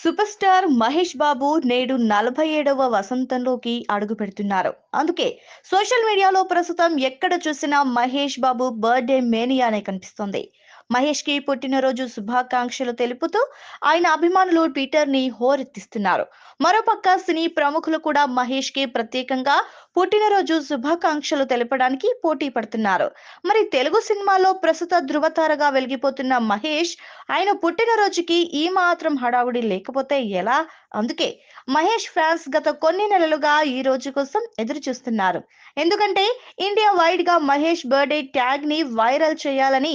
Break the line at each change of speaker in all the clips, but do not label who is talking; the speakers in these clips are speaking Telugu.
సూపర్ స్టార్ మహేష్ బాబు నేడు నలభై ఏడవ వసంతంలోకి అడుగు పెడుతున్నారు అందుకే సోషల్ మీడియాలో ప్రస్తుతం ఎక్కడ చూసినా మహేష్ బాబు బర్త్డే మేనియానే కనిపిస్తుంది మహేష్ కి పుట్టినరోజు శుభాకాంక్షలు తెలుపుతూ ఆయన అభిమానులు ట్విట్టర్ ని హోరెత్తిస్తున్నారు మరోపక్క సినీ ప్రముఖులు కూడా మహేష్ కి ప్రత్యేకంగా పుట్టినరోజు శుభాకాంక్షలు తెలపడానికి పోటీ పడుతున్నారు మరి తెలుగు సినిమాలో ప్రస్తుత ధృవతారగా వెలిగిపోతున్న మహేష్ ఆయన పుట్టినరోజుకి ఈ మాత్రం హడావుడి లేకపోతే ఎలా అందుకే మహేష్ ఫ్యాన్స్ గత కొన్ని నెలలుగా ఈ రోజు కోసం ఎదురు చూస్తున్నారు ఎందుకంటే ఇండియా వైడ్ గా మహేష్ బర్త్డే ట్యాగ్ ని వైరల్ చేయాలని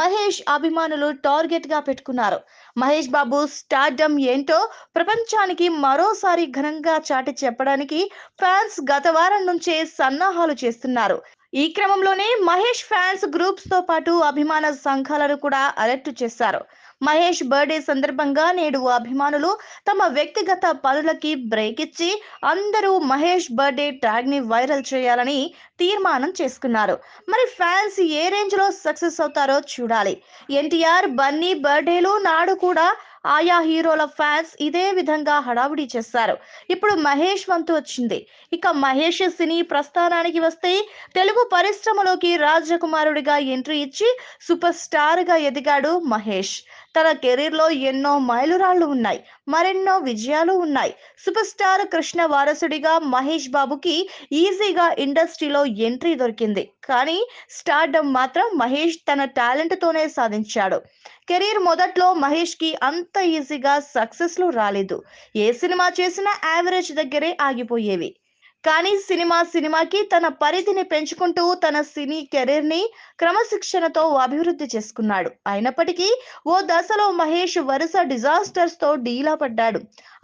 మహేష్ అభిమానులు టార్గెట్ గా పెట్టుకున్నారు మహేష్ బాబు స్టార్డమ్ ఏంటో ప్రపంచానికి మరోసారి ఘనంగా చాటి చెప్పడానికి ఫ్యాన్స్ గత వారం నుంచే సన్నాహాలు చేస్తున్నారు ఈ క్రమంలోనే మహేష్ ఫ్యాన్స్ గ్రూప్స్ తో పాటు అభిమాన సంఘాలను కూడా అలర్ట్ చేశారు మహేష్ బర్త్డే సందర్భంగా నేడు అభిమానులు తమ వ్యక్తిగత పనులకి బ్రేక్ ఇచ్చి అందరూ మహేష్ బర్త్డే ట్యాగ్ ని వైరల్ చేయాలని తీర్మానం చేసుకున్నారు మరి ఫ్యాన్స్ ఏ రేంజ్ లో సక్సెస్ అవుతారో చూడాలి ఎన్టీఆర్ బన్నీ బర్త్డేలు నాడు కూడా ఆయా హీరోల ఫ్యాన్స్ ఇదే విధంగా హడావుడి చేశారు ఇప్పుడు మహేష్ వంతు వచ్చింది ఇక మహేష్ సినీ ప్రస్థానానికి వస్తే తెలుగు పరిశ్రమలోకి రాజకుమారుడిగా ఎంట్రీ ఇచ్చి సూపర్ స్టార్ గా ఎదిగాడు మహేష్ తన కెరీర్లో ఎన్నో మైలురాళ్లు ఉన్నాయి మరెన్నో విజయాలు ఉన్నాయి సూపర్ స్టార్ కృష్ణ వారసుడిగా మహేష్ బాబుకి ఈజీగా ఇండస్ట్రీలో ఎంట్రీ దొరికింది కానీ స్టార్డమ్ మాత్రం మహేష్ తన టాలెంట్తోనే సాధించాడు కెరీర్ మొదట్లో మహేష్కి అంత ఈజీగా సక్సెస్లు రాలేదు ఏ సినిమా చేసినా యావరేజ్ దగ్గరే ఆగిపోయేవి కానీ సినిమా సినిమాకి తన పరిధిని పెంచుకుంటూ తన సినీ కెరీర్ ని క్రమశిక్షణతో అభివృద్ధి చేసుకున్నాడు అయినప్పటికీ ఓ దశలో మహేష్ వరుస డిజాస్టర్స్ తో డీలా పడ్డాడు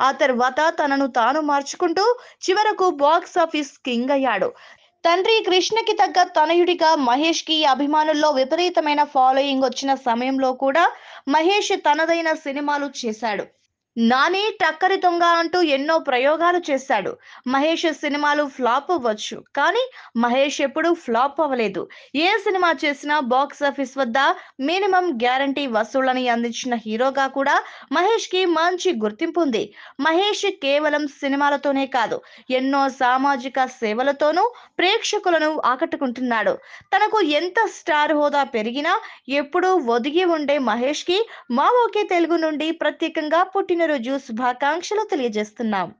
ఆ తర్వాత తనను తాను మార్చుకుంటూ చివరకు బాక్స్ ఆఫీస్ కింగ్ అయ్యాడు తండ్రి కృష్ణకి తగ్గ తనయుడిగా మహేష్ కి అభిమానుల్లో విపరీతమైన ఫాలోయింగ్ వచ్చిన సమయంలో కూడా మహేష్ తనదైన సినిమాలు చేశాడు నాని టక్కరి దొంగ అంటూ ఎన్నో ప్రయోగాలు చేశాడు మహేష్ సినిమాలు ఫ్లాప్ అవ్వచ్చు కానీ మహేష్ ఎప్పుడు ఫ్లాప్ అవ్వలేదు ఏ సినిమా చేసినా బాక్స్ ఆఫీస్ వద్ద మినిమం గ్యారంటీ వసూళ్లని అందించిన హీరోగా కూడా మహేష్ కి మంచి గుర్తింపు ఉంది మహేష్ కేవలం సినిమాలతోనే కాదు ఎన్నో సామాజిక సేవలతోనూ ప్రేక్షకులను ఆకట్టుకుంటున్నాడు తనకు ఎంత స్టార్ హోదా పెరిగినా ఎప్పుడూ ఒదిగి ఉండే మహేష్ కి మా ఓకే తెలుగు నుండి ప్రత్యేకంగా పుట్టిన రోజు శుభాకాంక్షలు తెలియజేస్తున్నాం